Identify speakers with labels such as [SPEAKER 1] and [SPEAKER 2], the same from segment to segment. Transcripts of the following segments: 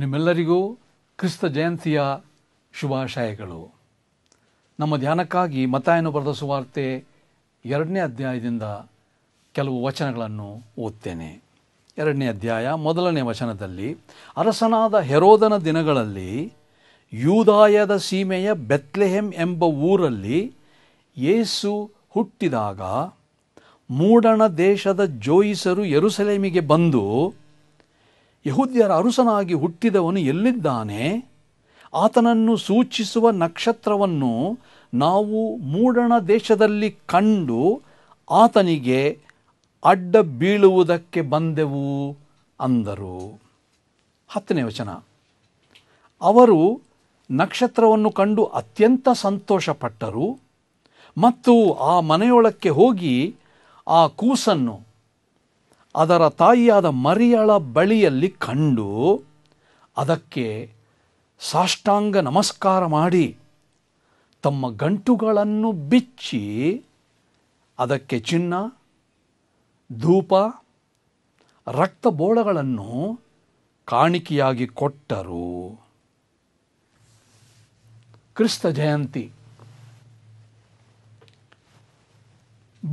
[SPEAKER 1] ನಿಮ್ಮೆಲ್ಲರಿಗೂ ಕ್ರಿಸ್ತ ಜಯಂತಿಯ ಶುಭಾಶಯಗಳು ನಮ್ಮ ಧ್ಯಾನಕ್ಕಾಗಿ ಮತಾಯನ್ನು ಬರೆದ ಸುವಾರ್ತೆ ಎರಡನೇ ಅಧ್ಯಾಯದಿಂದ ಕೆಲವು ವಚನಗಳನ್ನು ಓದ್ತೇನೆ ಎರಡನೇ ಅಧ್ಯಾಯ ಮೊದಲನೇ ವಚನದಲ್ಲಿ ಅರಸನಾದ ಹೆರೋದನ ದಿನಗಳಲ್ಲಿ ಯೂದಾಯದ ಸೀಮೆಯ ಬೆತ್ಲೆಹೆಮ್ ಎಂಬ ಊರಲ್ಲಿ ಯೇಸು ಹುಟ್ಟಿದಾಗ ಮೂಡಣ ದೇಶದ ಜೋಯಿಸರು ಯರುಸಲೇಮಿಗೆ ಬಂದು ಯಹೂದ್ಯರ ಅರುಸನಾಗಿ ಹುಟ್ಟಿದವನು ಎಲ್ಲಿದ್ದಾನೆ ಆತನನ್ನು ಸೂಚಿಸುವ ನಕ್ಷತ್ರವನ್ನು ನಾವು ಮೂಡಣ ದೇಶದಲ್ಲಿ ಕಂಡು ಆತನಿಗೆ ಅಡ್ಡ ಬೀಳುವುದಕ್ಕೆ ಬಂದೆವು ಅಂದರು ಹತ್ತನೇ ವಚನ ಅವರು ನಕ್ಷತ್ರವನ್ನು ಕಂಡು ಅತ್ಯಂತ ಸಂತೋಷಪಟ್ಟರು ಮತ್ತು ಆ ಮನೆಯೊಳಕ್ಕೆ ಹೋಗಿ ಆ ಕೂಸನ್ನು ಅದರ ತಾಯಿಯಾದ ಮರಿಯಳ ಬಳಿಯಲ್ಲಿ ಕಂಡು ಅದಕ್ಕೆ ಸಾಷ್ಟಾಂಗ ನಮಸ್ಕಾರ ಮಾಡಿ ತಮ್ಮ ಗಂಟುಗಳನ್ನು ಬಿಚ್ಚಿ ಅದಕ್ಕೆ ಚಿನ್ನ ಧೂಪ ರಕ್ತ ಬೋಳಗಳನ್ನು ಕಾಣಿಕೆಯಾಗಿ ಕೊಟ್ಟರು ಕ್ರಿಸ್ತ ಜಯಂತಿ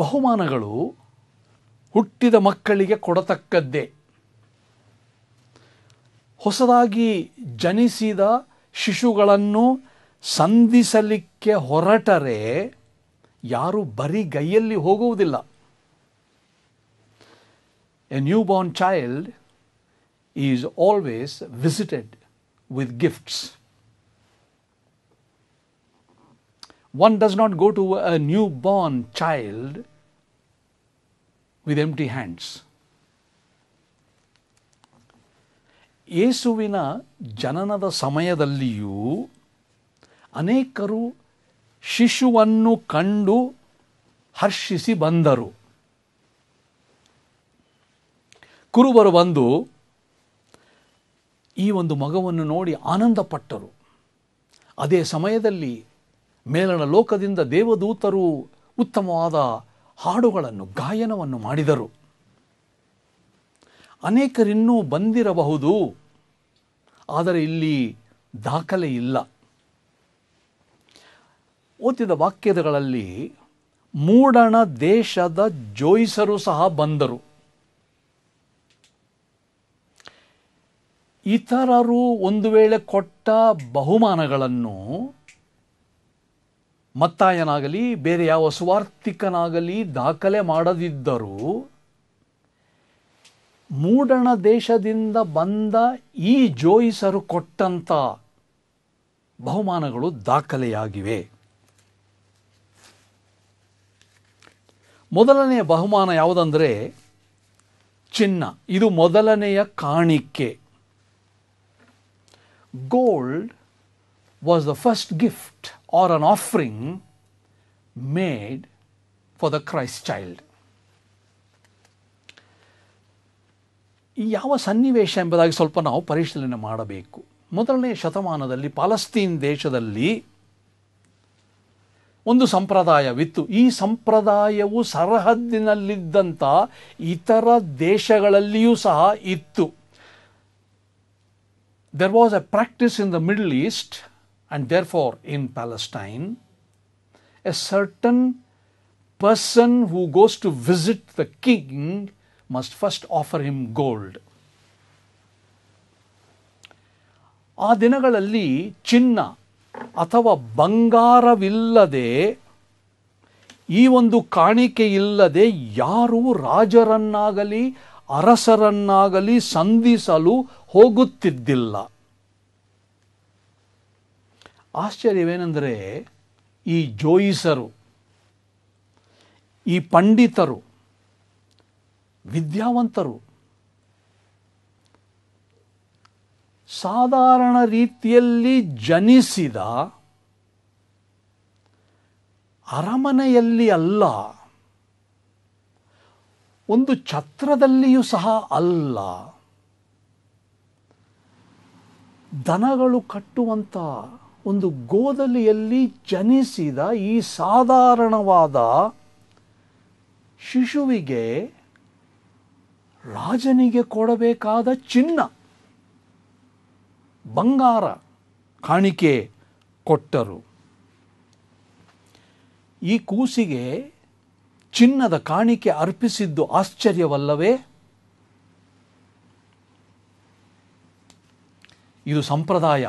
[SPEAKER 1] ಬಹುಮಾನಗಳು ಹುಟ್ಟಿದ ಮಕ್ಕಳಿಗೆ ಕೊಡತಕ್ಕದ್ದೇ ಹೊಸದಾಗಿ ಜನಿಸಿದ ಶಿಶುಗಳನ್ನು ಸಂಧಿಸಲಿಕ್ಕೆ ಹೊರಟರೆ ಯಾರು ಗೈಯಲ್ಲಿ ಹೋಗುವುದಿಲ್ಲ a new born child is always visited gifts one does not go to to new born child with empty hands ಯೇಸುವಿನ ಜನನದ ಸಮಯದಲ್ಲಿಯೂ ಅನೇಕರು ಶಿಶುವನ್ನು ಕಂಡು ಹರ್ಷಿಸಿ ಬಂದರು ಕುರುಬರು ಬಂದು ಈ ಒಂದು ಮಗವನ್ನು ನೋಡಿ ಆನಂದಪಟ್ಟರು ಅದೇ ಸಮಯದಲ್ಲಿ ಮೇಲಣ ಲೋಕದಿಂದ ದೇವದೂತರು ಉತ್ತಮವಾದ ಹಾಡುಗಳನ್ನು ಗಾಯನವನ್ನು ಮಾಡಿದರು ಅನೇಕರಿನ್ನೂ ಬಂದಿರಬಹುದು ಆದರೆ ಇಲ್ಲಿ ದಾಖಲೆ ಇಲ್ಲ ಓದಿದ ವಾಕ್ಯಗಳಲ್ಲಿ ಮೂಡಣ ದೇಶದ ಜೋಯಿಸರು ಸಹ ಬಂದರು ಇತರರು ಒಂದು ವೇಳೆ ಕೊಟ್ಟ ಬಹುಮಾನಗಳನ್ನು ಮತ್ತಾಯನಾಗಲಿ ಬೇರೆ ಯಾವ ಸ್ವಾರ್ಥಿಕನಾಗಲಿ ದಾಖಲೆ ಮಾಡದಿದ್ದರೂ ಮೂಡಣ ದೇಶದಿಂದ ಬಂದ ಈ ಜೋಯಿಸರು ಕೊಟ್ಟಂಥ ಬಹುಮಾನಗಳು ದಾಖಲೆಯಾಗಿವೆ ಮೊದಲನೆಯ ಬಹುಮಾನ ಯಾವುದಂದರೆ ಚಿನ್ನ ಇದು ಮೊದಲನೆಯ ಕಾಣಿಕೆ gold was the first gift or an offering made for the Christ child. ಯಾವ ಸನ್ನಿವೇಶ ಎಂಬುದಾಗಿ ಸ್ವಲ್ಪ ನಾವು ಪರಿಶೀಲನೆ ಮಾಡಬೇಕು ಮೊದಲನೇ ಶತಮಾನದಲ್ಲಿ ಪಾಲಸ್ತೀನ್ ದೇಶದಲ್ಲಿ ಒಂದು ಸಂಪ್ರದಾಯವಿತ್ತು ಈ ಸಂಪ್ರದಾಯವು ಸರಹದ್ದಿನಲ್ಲಿದ್ದಂಥ ಇತರ ದೇಶಗಳಲ್ಲಿಯೂ ಸಹ ಇತ್ತು there was a practice in the middle east And therefore, in Palestine, a certain person who goes to visit the king must first offer him gold. ಆ ದಿನಗಳಲ್ಲಿ ಚಿನ್ನ ಅಥವಾ ಬಂಗಾರವಿಲ್ಲದೆ ಈ ಒಂದು ಕಾಣಿಕೆ ಇಲ್ಲದೆ ಯಾರೂ ರಾಜರನ್ನಾಗಲಿ ಅರಸರನ್ನಾಗಲಿ ಸಂಧಿಸಲು ಹೋಗುತ್ತಿದ್ದಿಲ್ಲ ಆಶ್ಚರ್ಯವೇನೆಂದರೆ ಈ ಜೋಯಿಸರು ಈ ಪಂಡಿತರು ವಿದ್ಯಾವಂತರು ಸಾಧಾರಣ ರೀತಿಯಲ್ಲಿ ಜನಿಸಿದ ಅರಮನೆಯಲ್ಲಿ ಅಲ್ಲ ಒಂದು ಛತ್ರದಲ್ಲಿಯೂ ಸಹ ಅಲ್ಲ ದನಗಳು ಕಟ್ಟುವಂಥ ಒಂದು ಗೋದಲಿಯಲ್ಲಿ ಜನಿಸಿದ ಈ ಸಾಧಾರಣವಾದ ಶಿಶುವಿಗೆ ರಾಜನಿಗೆ ಕೊಡಬೇಕಾದ ಚಿನ್ನ ಬಂಗಾರ ಕಾಣಿಕೆ ಕೊಟ್ಟರು ಈ ಕೂಸಿಗೆ ಚಿನ್ನದ ಕಾಣಿಕೆ ಅರ್ಪಿಸಿದ್ದು ಆಶ್ಚರ್ಯವಲ್ಲವೇ ಇದು ಸಂಪ್ರದಾಯ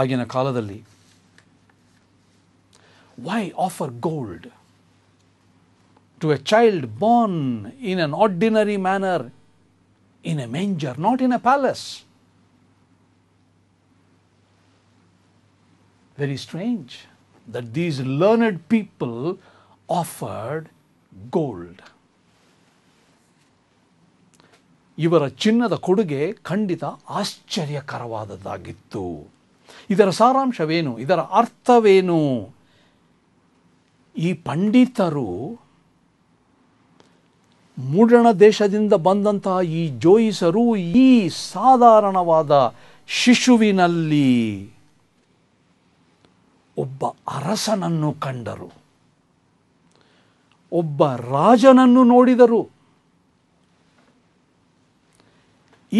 [SPEAKER 1] ಆಗಿನ ಕಾಲದಲ್ಲಿ why offer gold to a child born in an ordinary manner in a manger not in a palace Very strange that these learned people offered gold. ಇವರ ಚಿನ್ನದ ಕೊಡುಗೆ ಖಂಡಿತ ಆಶ್ಚರ್ಯಕರವಾದದ್ದಾಗಿತ್ತು ಇದರ ಸಾರಾಂಶವೇನು ಇದರ ಅರ್ಥವೇನು ಈ ಪಂಡಿತರು ಮೂಡಣ ದೇಶದಿಂದ ಬಂದಂತಹ ಈ ಜೋಯಿಸರು ಈ ಸಾಧಾರಣವಾದ ಶಿಶುವಿನಲ್ಲಿ ಒಬ್ಬ ಅರಸನನ್ನು ಕಂಡರು ಒಬ್ಬ ರಾಜನನ್ನು ನೋಡಿದರು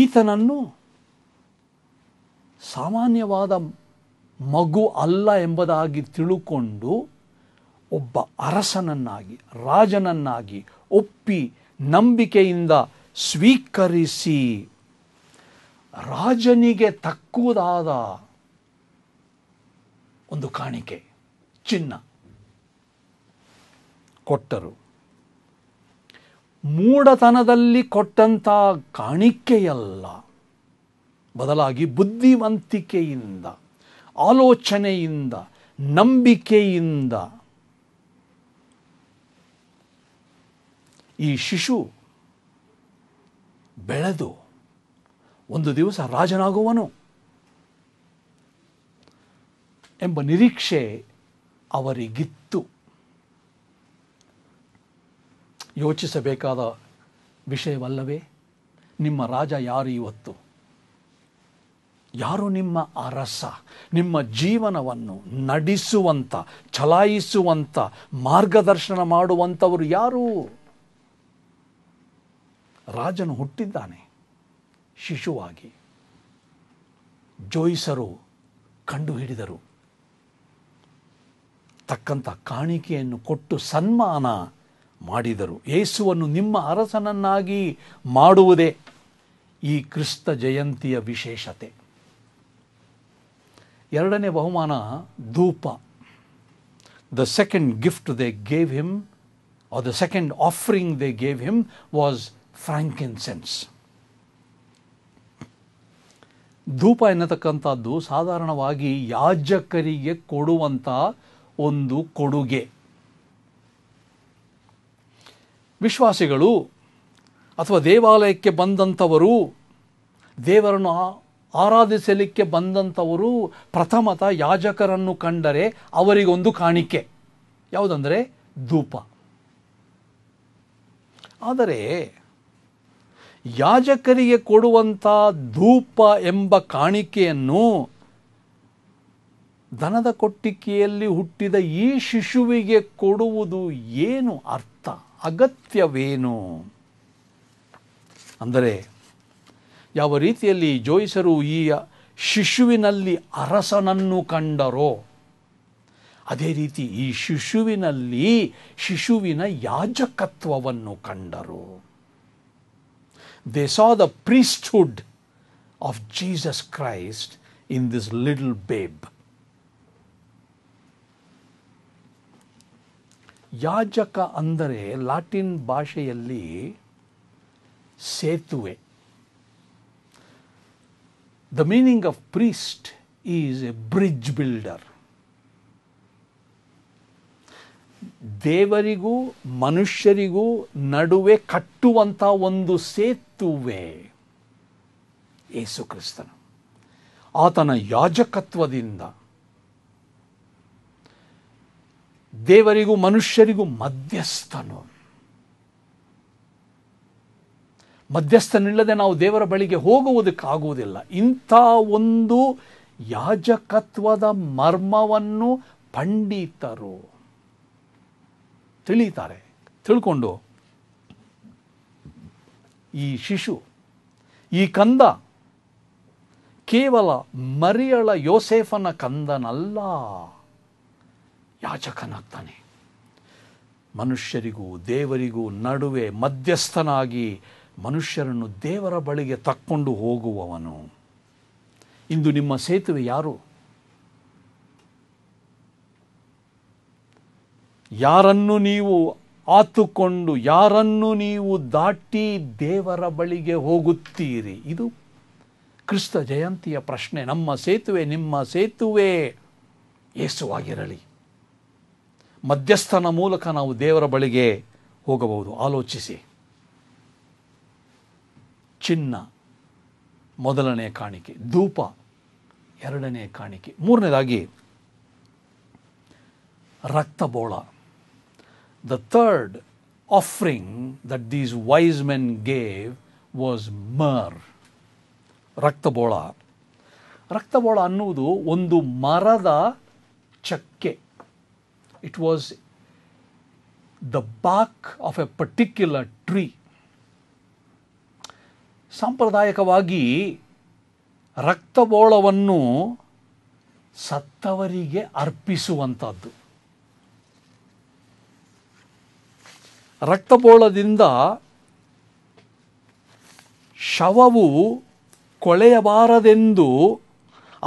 [SPEAKER 1] ಈತನನ್ನು ಸಾಮಾನ್ಯವಾದ ಮಗು ಅಲ್ಲ ಎಂಬುದಾಗಿ ತಿಳುಕೊಂಡು ಒಬ್ಬ ಅರಸನನ್ನಾಗಿ ರಾಜನನ್ನಾಗಿ ಒಪ್ಪಿ ನಂಬಿಕೆಯಿಂದ ಸ್ವೀಕರಿಸಿ ರಾಜನಿಗೆ ತಕ್ಕುದಾದ ಒಂದು ಕಾಣಿಕೆ ಚಿನ್ನ ಕೊಟ್ಟರು ಮೂಢತನದಲ್ಲಿ ಕೊಟ್ಟಂಥ ಕಾಣಿಕೆಯಲ್ಲ ಬದಲಾಗಿ ಬುದ್ಧಿವಂತಿಕೆಯಿಂದ ಆಲೋಚನೆಯಿಂದ ನಂಬಿಕೆಯಿಂದ ಈ ಶಿಶು ಬೆಳೆದು ಒಂದು ದಿವಸ ರಾಜನಾಗುವನು ಎಂಬ ನಿರೀಕ್ಷೆ ಅವರಿಗಿತ್ತು ಯೋಚಿಸಬೇಕಾದ ವಿಷಯವಲ್ಲವೇ ನಿಮ್ಮ ರಾಜ ಯಾರು ಇವತ್ತು ಯಾರು ನಿಮ್ಮ ಅರಸ ನಿಮ್ಮ ಜೀವನವನ್ನು ನಡೆಸುವಂಥ ಚಲಾಯಿಸುವಂಥ ಮಾರ್ಗದರ್ಶನ ಮಾಡುವಂಥವರು ಯಾರು ರಾಜನು ಹುಟ್ಟಿದ್ದಾನೆ ಶಿಶುವಾಗಿ ಜೋಯಿಸರು ಕಂಡುಹಿಡಿದರು ತಕ್ಕಂಥ ಕಾಣಿಕೆಯನ್ನು ಕೊಟ್ಟು ಸನ್ಮಾನ ಮಾಡಿದರು ಯೇಸುವನ್ನು ನಿಮ್ಮ ಅರಸನನ್ನಾಗಿ ಮಾಡುವುದೇ ಈ ಕ್ರಿಸ್ತ ಜಯಂತಿಯ ವಿಶೇಷತೆ ಎರಡನೇ ಬಹುಮಾನ ಧೂಪ the second gift they gave him or the second offering they gave him was frankincense sense ಧೂಪ ಎನ್ನತಕ್ಕಂಥದ್ದು ಸಾಧಾರಣವಾಗಿ ಯಾಜಕರಿಗೆ ಕೊಡುವಂಥ ಒಂದು ಕೊಡುಗೆ ವಿಶ್ವಾಸಿಗಳು ಅಥವಾ ದೇವಾಲಯಕ್ಕೆ ಬಂದಂಥವರು ದೇವರನ್ನು ಆರಾಧಿಸಲಿಕ್ಕೆ ಬಂದಂಥವರು ಪ್ರಥಮತ ಯಾಜಕರನ್ನು ಕಂಡರೆ ಅವರಿಗೊಂದು ಕಾಣಿಕೆ ಯಾವುದಂದರೆ ಧೂಪ ಆದರೆ ಯಾಜಕರಿಗೆ ಕೊಡುವಂಥ ಧೂಪ ಎಂಬ ಕಾಣಿಕೆಯನ್ನು ದನದ ಕೊಟ್ಟಿಕೆಯಲ್ಲಿ ಹುಟ್ಟಿದ ಈ ಶಿಶುವಿಗೆ ಕೊಡುವುದು ಏನು ಅರ್ಥ ಅಗತ್ಯವೇನು ಅಂದರೆ ಯಾವ ರೀತಿಯಲ್ಲಿ ಜೋಯಿಸರು ಈ ಶಿಶುವಿನಲ್ಲಿ ಅರಸನನ್ನು ಕಂಡರೋ ಅದೇ ರೀತಿ ಈ ಶಿಶುವಿನಲ್ಲಿ ಶಿಶುವಿನ ಯಾಜಕತ್ವವನ್ನು ಕಂಡರು they saw the priesthood of Jesus Christ in this little babe ಯಾಜಕ ಅಂದರೆ ಲ್ಯಾಟಿನ್ ಭಾಷೆಯಲ್ಲಿ ಸೇತುವೆ The meaning of priest is a bridge builder. ದೇವರಿಗೂ ಮನುಷ್ಯರಿಗೂ ನಡುವೆ ಕಟ್ಟುವಂಥ ಒಂದು ಸೇತುವೆ ಯೇಸು ಕ್ರಿಸ್ತನು ಆತನ ಯಾಜಕತ್ವದಿಂದ ದೇವರಿಗೂ ಮನುಷ್ಯರಿಗೂ ಮಧ್ಯಸ್ಥನು ಮಧ್ಯಸ್ಥನಿಲ್ಲದೆ ನಾವು ದೇವರ ಬಳಿಗೆ ಹೋಗುವುದಕ್ಕಾಗುವುದಿಲ್ಲ ಇಂಥ ಒಂದು ಯಾಜಕತ್ವದ ಮರ್ಮವನ್ನು ಪಂಡಿತರು ತಿಳಿತಾರೆ ತಿಳ್ಕೊಂಡು ಈ ಶಿಶು ಈ ಕಂದ ಕೇವಲ ಮರಿಯಳ ಯೋಸೇಫನ ಕಂದನಲ್ಲ ಯಾಜಕನಾಗ್ತಾನೆ ಮನುಷ್ಯರಿಗೂ ದೇವರಿಗೂ ನಡುವೆ ಮಧ್ಯಸ್ಥನಾಗಿ ಮನುಷ್ಯರನ್ನು ದೇವರ ಬಳಿಗೆ ತಕ್ಕೊಂಡು ಹೋಗುವವನು ಇಂದು ನಿಮ್ಮ ಸೇತುವೆ ಯಾರು ಯಾರನ್ನು ನೀವು ಆತುಕೊಂಡು ಯಾರನ್ನು ನೀವು ದಾಟಿ ದೇವರ ಬಳಿಗೆ ಹೋಗುತ್ತೀರಿ ಇದು ಕ್ರಿಸ್ತ ಜಯಂತಿಯ ಪ್ರಶ್ನೆ ನಮ್ಮ ಸೇತುವೆ ನಿಮ್ಮ ಸೇತುವೆ ಯೇಸುವಾಗಿರಲಿ ಮಧ್ಯಸ್ಥನ ಮೂಲಕ ನಾವು ದೇವರ ಬಳಿಗೆ ಹೋಗಬಹುದು ಆಲೋಚಿಸಿ ಚಿನ್ನ ಮೊದಲನೇ ಕಾಣಿಕೆ ಧೂಪ ಎರಡನೇ ಕಾಣಿಕೆ ಮೂರನೇದಾಗಿ ರಕ್ತಬೋಳ the third offering that these wise men gave was myrrh ರಕ್ತಬೋಳ ರಕ್ತಬೋಳ ಅನ್ನುವುದು ಒಂದು ಮರದ ಚಕ್ಕೆ it was the bark of a particular tree ಸಾಂಪ್ರದಾಯಿಕವಾಗಿ ರಕ್ತಬೋಳವನ್ನು ಸತ್ತವರಿಗೆ ಅರ್ಪಿಸುವಂಥದ್ದು ರಕ್ತಬೋಳದಿಂದ ಶವವು ಕೊಳೆಯಬಾರದೆಂದು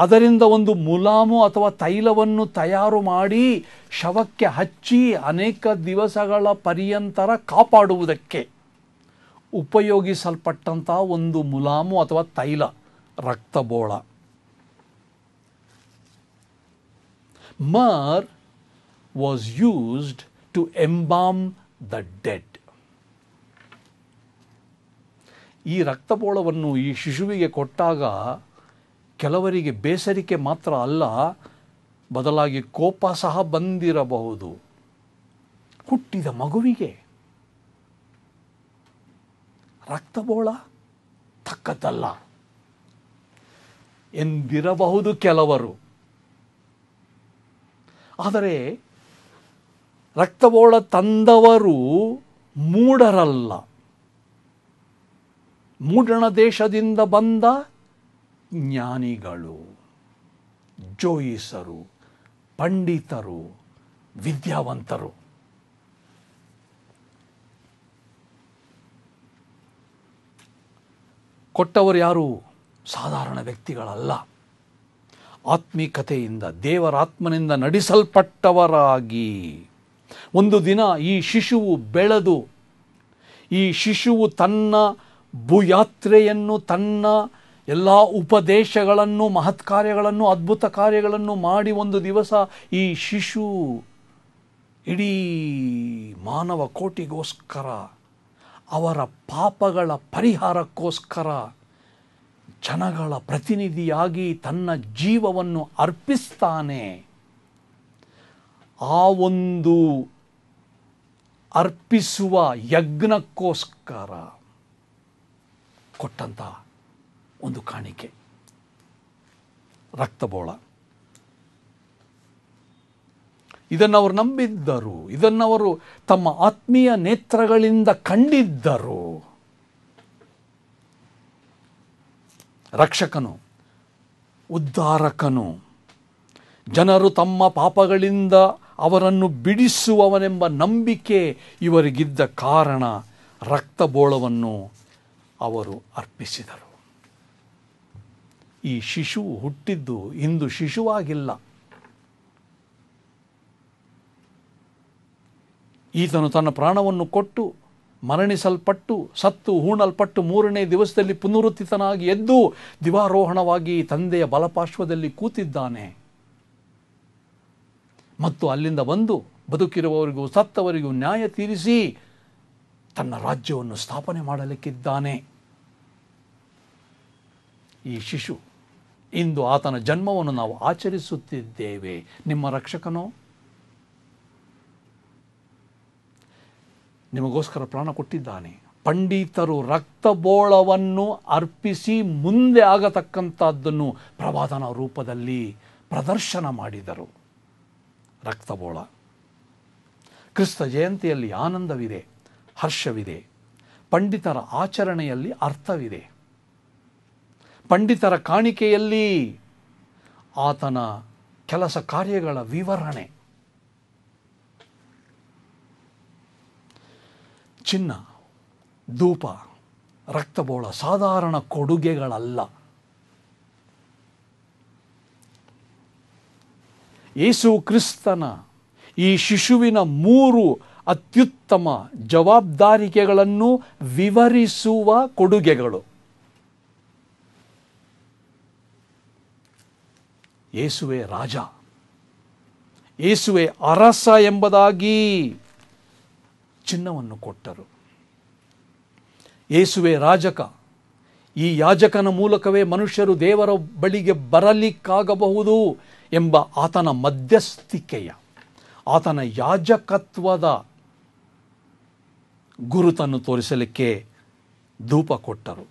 [SPEAKER 1] ಅದರಿಂದ ಒಂದು ಮುಲಾಮು ಅಥವಾ ತೈಲವನ್ನು ತಯಾರು ಮಾಡಿ ಶವಕ್ಕೆ ಹಚ್ಚಿ ಅನೇಕ ದಿವಸಗಳ ಪರ್ಯಂತರ ಕಾಪಾಡುವುದಕ್ಕೆ ಉಪಯೋಗಿಸಲ್ಪಟ್ಟಂಥ ಒಂದು ಮುಲಾಮು ಅಥವಾ ತೈಲ ರಕ್ತಬೋಳ myrrh was used to embalm the dead ಈ ರಕ್ತಬೋಳವನ್ನು ಈ ಶಿಶುವಿಗೆ ಕೊಟ್ಟಾಗ ಕೆಲವರಿಗೆ ಬೇಸರಿಕೆ ಮಾತ್ರ ಅಲ್ಲ ಬದಲಾಗಿ ಕೋಪ ಸಹ ಬಂದಿರಬಹುದು ಹುಟ್ಟಿದ ಮಗುವಿಗೆ ರಕ್ತಬೋಳ ತಕ್ಕದ್ದಲ್ಲ ಎಂದಿರಬಹುದು ಕೆಲವರು ಆದರೆ ರಕ್ತಬೋಳ ತಂದವರು ಮೂಡರಲ್ಲ ಮೂಡಣ ದೇಶದಿಂದ ಬಂದ ಜ್ಞಾನಿಗಳು ಜೋಯಿಸರು ಪಂಡಿತರು ವಿದ್ಯಾವಂತರು ಕೊಟ್ಟವರು ಯಾರು ಸಾಧಾರಣ ವ್ಯಕ್ತಿಗಳಲ್ಲ ಆತ್ಮೀಕತೆಯಿಂದ ದೇವರಾತ್ಮನಿಂದ ನಡೆಸಲ್ಪಟ್ಟವರಾಗಿ ಒಂದು ದಿನ ಈ ಶಿಶುವು ಬೆಳೆದು ಈ ಶಿಶುವು ತನ್ನ ಭೂಯಾತ್ರೆಯನ್ನು ತನ್ನ ಎಲ್ಲ ಉಪದೇಶಗಳನ್ನು ಮಹತ್ ಕಾರ್ಯಗಳನ್ನು ಅದ್ಭುತ ಕಾರ್ಯಗಳನ್ನು ಮಾಡಿ ಒಂದು ದಿವಸ ಈ ಶಿಶು ಇಡೀ ಮಾನವ ಕೋಟಿಗೋಸ್ಕರ ಅವರ ಪಾಪಗಳ ಪರಿಹಾರಕ್ಕೋಸ್ಕರ ಜನಗಳ ಪ್ರತಿನಿಧಿಯಾಗಿ ತನ್ನ ಜೀವವನ್ನು ಅರ್ಪಿಸ್ತಾನೆ ಆ ಒಂದು ಅರ್ಪಿಸುವ ಯಜ್ಞಕ್ಕೋಸ್ಕರ ಕೊಟ್ಟಂತ ಒಂದು ಕಾಣಿಕೆ ರಕ್ತಬೋಳ ಇದನ್ನು ಅವರು ನಂಬಿದ್ದರು ಅವರು ತಮ್ಮ ಆತ್ಮೀಯ ನೇತ್ರಗಳಿಂದ ಕಂಡಿದ್ದರು ರಕ್ಷಕನು ಉದ್ಧಾರಕನು ಜನರು ತಮ್ಮ ಪಾಪಗಳಿಂದ ಅವರನ್ನು ಬಿಡಿಸುವವನೆಂಬ ನಂಬಿಕೆ ಇವರಿಗಿದ್ದ ಕಾರಣ ರಕ್ತಬೋಳವನ್ನು ಅವರು ಅರ್ಪಿಸಿದರು ಈ ಶಿಶು ಹುಟ್ಟಿದ್ದು ಇಂದು ಶಿಶುವಾಗಿಲ್ಲ ಈತನು ತನ್ನ ಪ್ರಾಣವನ್ನು ಕೊಟ್ಟು ಮರಣಿಸಲ್ಪಟ್ಟು ಸತ್ತು ಹೂಣಲ್ಪಟ್ಟು ಮೂರನೇ ದಿವಸದಲ್ಲಿ ಪುನರುತ್ಥಿತನಾಗಿ ಎದ್ದು ದಿವಾರೋಹಣವಾಗಿ ತಂದೆಯ ಬಲಪಾರ್ಶ್ವದಲ್ಲಿ ಕೂತಿದ್ದಾನೆ ಮತ್ತು ಅಲ್ಲಿಂದ ಬಂದು ಬದುಕಿರುವವರಿಗೂ ಸತ್ತವರಿಗೂ ನ್ಯಾಯ ತೀರಿಸಿ ತನ್ನ ರಾಜ್ಯವನ್ನು ಸ್ಥಾಪನೆ ಮಾಡಲಿಕ್ಕಿದ್ದಾನೆ ಈ ಶಿಶು ಇಂದು ಆತನ ಜನ್ಮವನ್ನು ನಾವು ಆಚರಿಸುತ್ತಿದ್ದೇವೆ ನಿಮ್ಮ ರಕ್ಷಕನೋ ನಿಮಗೋಸ್ಕರ ಪ್ರಾಣ ಕೊಟ್ಟಿದ್ದಾನೆ ಪಂಡಿತರು ರಕ್ತಬೋಳವನ್ನು ಅರ್ಪಿಸಿ ಮುಂದೆ ಆಗತಕ್ಕಂಥದ್ದನ್ನು ಪ್ರವಾದನ ರೂಪದಲ್ಲಿ ಪ್ರದರ್ಶನ ಮಾಡಿದರು ರಕ್ತಬೋಳ ಕ್ರಿಸ್ತ ಜಯಂತಿಯಲ್ಲಿ ಆನಂದವಿದೆ ಹರ್ಷವಿದೆ ಪಂಡಿತರ ಆಚರಣೆಯಲ್ಲಿ ಅರ್ಥವಿದೆ ಪಂಡಿತರ ಕಾಣಿಕೆಯಲ್ಲಿ ಆತನ ಕೆಲಸ ಕಾರ್ಯಗಳ ವಿವರಣೆ ಚಿನ್ನ ಧೂಪ ರಕ್ತಬೋಳ ಸಾಧಾರಣ ಕೊಡುಗೆಗಳಲ್ಲ ಯೇಸು ಕ್ರಿಸ್ತನ ಈ ಶಿಶುವಿನ ಮೂರು ಅತ್ಯುತ್ತಮ ಜವಾಬ್ದಾರಿಕೆಗಳನ್ನು ವಿವರಿಸುವ ಕೊಡುಗೆಗಳು ಯೇಸುವೆ ರಾಜ ಯೇಸುವೆ ಅರಸ ಎಂಬುದಾಗಿ ಚಿನ್ನವನ್ನು ಕೊಟ್ಟರು ಯೇಸುವೆ ರಾಜಕ ಈ ಯಾಜಕನ ಮೂಲಕವೇ ಮನುಷ್ಯರು ದೇವರ ಬಳಿಗೆ ಬರಲಿಕ್ಕಾಗಬಹುದು ಎಂಬ ಆತನ ಮಧ್ಯಸ್ಥಿಕೆಯ ಆತನ ಯಾಜಕತ್ವದ ಗುರುತನ್ನು ತೋರಿಸಲಿಕ್ಕೆ ಧೂಪ ಕೊಟ್ಟರು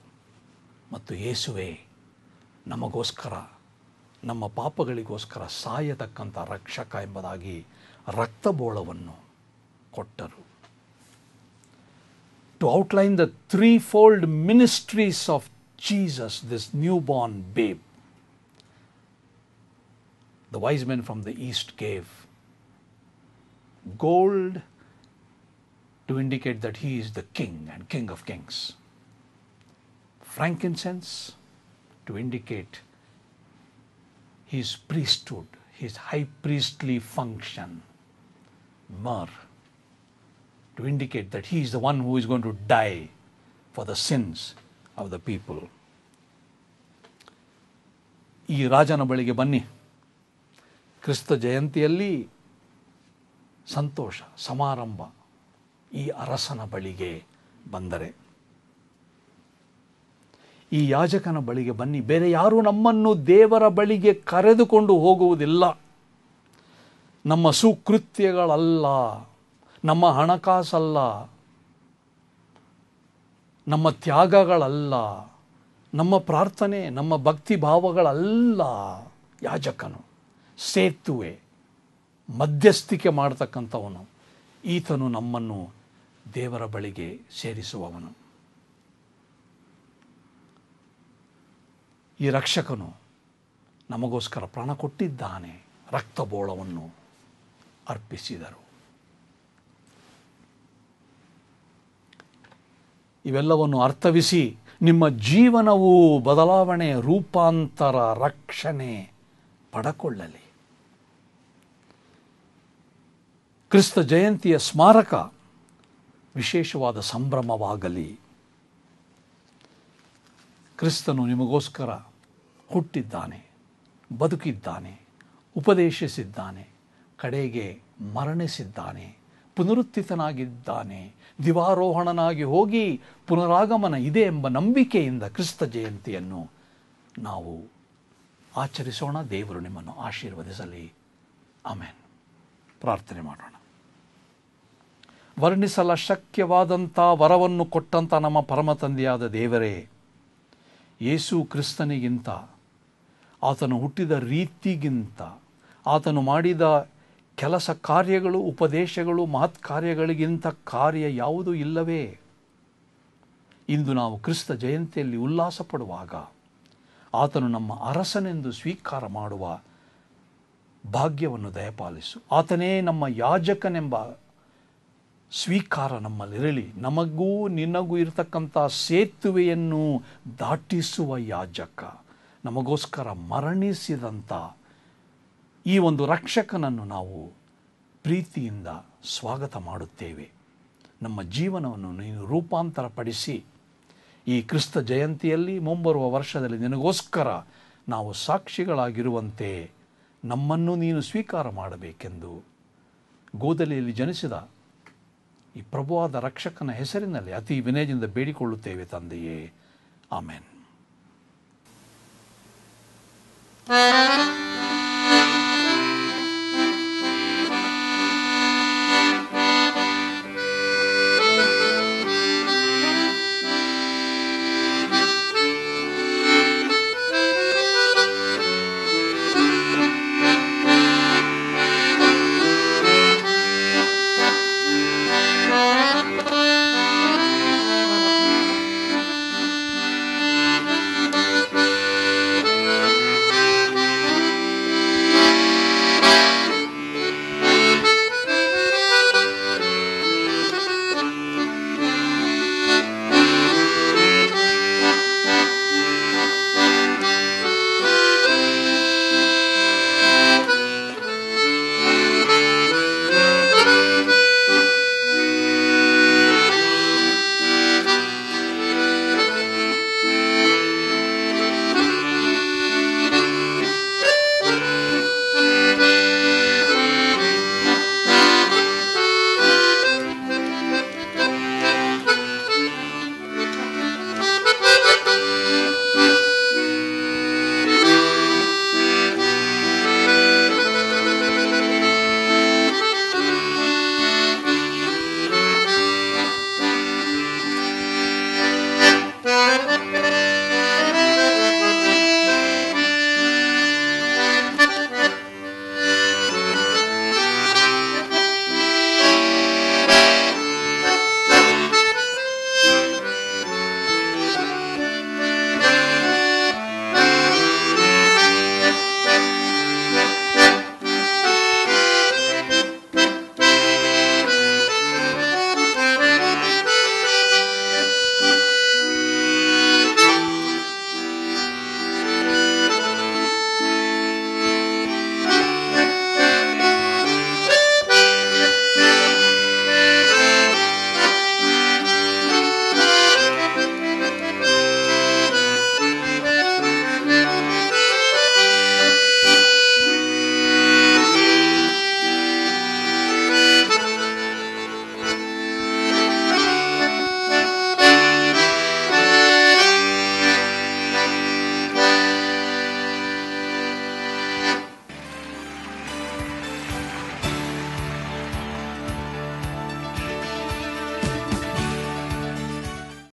[SPEAKER 1] ಮತ್ತು ಯೇಸುವೆ ನಮಗೋಸ್ಕರ ನಮ್ಮ ಪಾಪಗಳಿಗೋಸ್ಕರ ಸಾಯತಕ್ಕಂಥ ರಕ್ಷಕ ಎಂಬುದಾಗಿ ರಕ್ತಬೋಳವನ್ನು ಕೊಟ್ಟರು to outline the threefold ministries of Jesus, this newborn babe. The wise men from the east gave gold to indicate that he is the king and king of kings, frankincense to indicate his priesthood, his high priestly function, myrrh to indicate that he is the one who is going to die for the sins of the people. ಈ ರಾಜನ ಬಳಿಗೆ ಬನ್ನಿ ಕ್ರಿಸ್ತ ಜಯಂತಿಯಲ್ಲಿ ಸಂತೋಷ ಸಮಾರಂಭ ಈ ಅರಸನ ಬಳಿಗೆ ಬಂದರೆ ಈ ಯಾಜಕನ ಬಳಿಗೆ ಬನ್ನಿ ಬೇರೆ ಯಾರೂ ನಮ್ಮನ್ನು ದೇವರ ಬಳಿಗೆ ಕರೆದುಕೊಂಡು ಹೋಗುವುದಿಲ್ಲ ನಮ್ಮ ಸುಕೃತ್ಯಗಳಲ್ಲ ನಮ್ಮ ಹಣಕಾಸಲ್ಲ ನಮ್ಮ ತ್ಯಾಗಗಳಲ್ಲ ನಮ್ಮ ಪ್ರಾರ್ಥನೆ ನಮ್ಮ ಭಕ್ತಿ ಭಾವಗಳಲ್ಲ ಯಾಜಕನು ಸೇತುವೆ ಮಧ್ಯಸ್ಥಿಕೆ ಮಾಡತಕ್ಕಂಥವನು ಈತನು ನಮ್ಮನ್ನು ದೇವರ ಬಳಿಗೆ ಸೇರಿಸುವವನು ಈ ರಕ್ಷಕನು ನಮಗೋಸ್ಕರ ಪ್ರಾಣ ಕೊಟ್ಟಿದ್ದಾನೆ ರಕ್ತಬೋಳವನ್ನು ಅರ್ಪಿಸಿದರು ಇವೆಲ್ಲವನ್ನು ಅರ್ಥವಿಸಿ ನಿಮ್ಮ ಜೀವನವು ಬದಲಾವಣೆ ರೂಪಾಂತರ ರಕ್ಷಣೆ ಪಡಕೊಳ್ಳಲಿ ಕ್ರಿಸ್ತ ಜಯಂತಿಯ ಸ್ಮಾರಕ ವಿಶೇಷವಾದ ಸಂಭ್ರಮವಾಗಲಿ ಕ್ರಿಸ್ತನು ನಿಮಗೋಸ್ಕರ ಹುಟ್ಟಿದ್ದಾನೆ ಬದುಕಿದ್ದಾನೆ ಉಪದೇಶಿಸಿದ್ದಾನೆ ಕಡೆಗೆ ಮರಣಿಸಿದ್ದಾನೆ ಪುನರುತ್ಥಿತನಾಗಿದ್ದಾನೆ ದಿವಾರೋಹಣನಾಗಿ ಹೋಗಿ ಪುನರಾಗಮನ ಇದೆ ಎಂಬ ನಂಬಿಕೆಯಿಂದ ಕ್ರಿಸ್ತ ಜಯಂತಿಯನ್ನು ನಾವು ಆಚರಿಸೋಣ ದೇವರು ನಿಮ್ಮನ್ನು ಆಶೀರ್ವದಿಸಲಿ ಆಮೇನ್ ಪ್ರಾರ್ಥನೆ ಮಾಡೋಣ ವರ್ಣಿಸಲ ಶಕ್ಯವಾದಂಥ ವರವನ್ನು ಕೊಟ್ಟಂಥ ನಮ್ಮ ಪರಮ ತಂದೆಯಾದ ದೇವರೇ ಯೇಸು ಕ್ರಿಸ್ತನಿಗಿಂತ ಆತನು ಹುಟ್ಟಿದ ರೀತಿಗಿಂತ ಆತನು ಮಾಡಿದ ಕೆಲಸ ಕಾರ್ಯಗಳು ಉಪದೇಶಗಳು ಮಹತ್ ಕಾರ್ಯಗಳಿಗಿಂತ ಕಾರ್ಯ ಯಾವುದೂ ಇಲ್ಲವೇ ಇಂದು ನಾವು ಕ್ರಿಸ್ತ ಜಯಂತಿಯಲ್ಲಿ ಉಲ್ಲಾಸ ಪಡುವಾಗ ಆತನು ನಮ್ಮ ಅರಸನೆಂದು ಸ್ವೀಕಾರ ಮಾಡುವ ಭಾಗ್ಯವನ್ನು ದಯಪಾಲಿಸು ಆತನೇ ನಮ್ಮ ಯಾಜಕನೆಂಬ ಸ್ವೀಕಾರ ನಮ್ಮಲ್ಲಿರಲಿ ನಮಗೂ ನಿನಗೂ ಇರತಕ್ಕಂಥ ಸೇತುವೆಯನ್ನು ದಾಟಿಸುವ ಯಾಜಕ ನಮಗೋಸ್ಕರ ಮರಣಿಸಿದಂಥ ಈ ಒಂದು ರಕ್ಷಕನನ್ನು ನಾವು ಪ್ರೀತಿಯಿಂದ ಸ್ವಾಗತ ಮಾಡುತ್ತೇವೆ ನಮ್ಮ ಜೀವನವನ್ನು ನೀನು ರೂಪಾಂತರಪಡಿಸಿ ಈ ಕ್ರಿಸ್ತ ಜಯಂತಿಯಲ್ಲಿ ಮುಂಬರುವ ವರ್ಷದಲ್ಲಿ ನಿನಗೋಸ್ಕರ ನಾವು ಸಾಕ್ಷಿಗಳಾಗಿರುವಂತೆ ನಮ್ಮನ್ನು ನೀನು ಸ್ವೀಕಾರ ಮಾಡಬೇಕೆಂದು ಗೋದಲಿಯಲ್ಲಿ ಜನಿಸಿದ ಈ ಪ್ರಭುವಾದ ರಕ್ಷಕನ ಹೆಸರಿನಲ್ಲಿ ಅತಿ ವಿನಯದಿಂದ ಬೇಡಿಕೊಳ್ಳುತ್ತೇವೆ ತಂದೆಯೇ ಆಮೇನ್